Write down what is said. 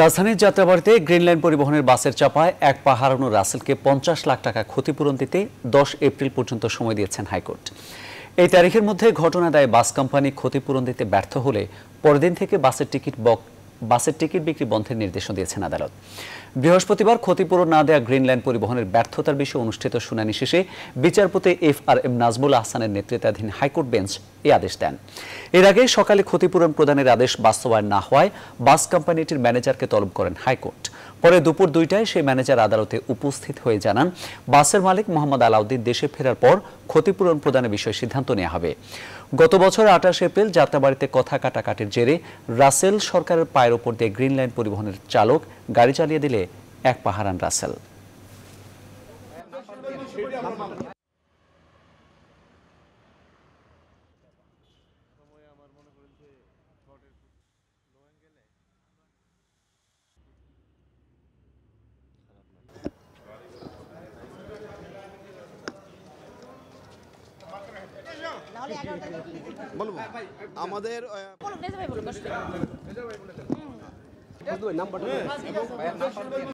রাজধানীর যাত্রাবাড়িতে গ্রিনল্যান্ড পরিবহনের বাসের চাপায় এক হারানো রাসেলকে পঞ্চাশ লাখ টাকা ক্ষতিপূরণ দিতে দশ এপ্রিল পর্যন্ত সময় দিয়েছেন হাইকোর্ট এই তারিখের মধ্যে ঘটনা দায় বাস কোম্পানি ক্ষতিপূরণ দিতে ব্যর্থ হলে পরদিন থেকে বাসের টিকিট বাসের টিকিট বিক্রি বন্ধের নির্দেশনা দিয়েছেন আদালত বৃহস্পতিবার ক্ষতিপূরণ না দেয়া গ্রিনল্যান্ড পরিবহনের ব্যর্থতার বিষয়ে অনুষ্ঠিত শুনানি শেষে বিচারপতি এফ আর এম নাজমুল আহসানের নেতৃত্বাধীন হাইকোর্ট বেঞ্চ এ আদেশ দেন এর আগে সকালে ক্ষতিপূরণ প্রদানের আদেশ বাস্তবায়ন না হওয়ায় বাস কোম্পানিটির ম্যানেজারকে তলব করেন হাইকোর্ট পরে দুপুর দুইটায় সেই ম্যানেজার আদালতে উপস্থিত হয়ে জানান বাসের মালিক মোহাম্মদ আলাউদ্দিন দেশে ফেরার পর ক্ষতিপূরণ প্রদানের বিষয়ে সিদ্ধান্ত নেওয়া হবে গত বছর আঠাশ এপ্রিল যাত্রাবাড়িতে কথা কাটাকাটির জেরে রাসেল সরকারের পায়ের ওপর দিয়ে গ্রিন লাইন পরিবহনের চালক গাড়ি চালিয়ে দিলে এক পাহারান রাসেল বলবো আমাদের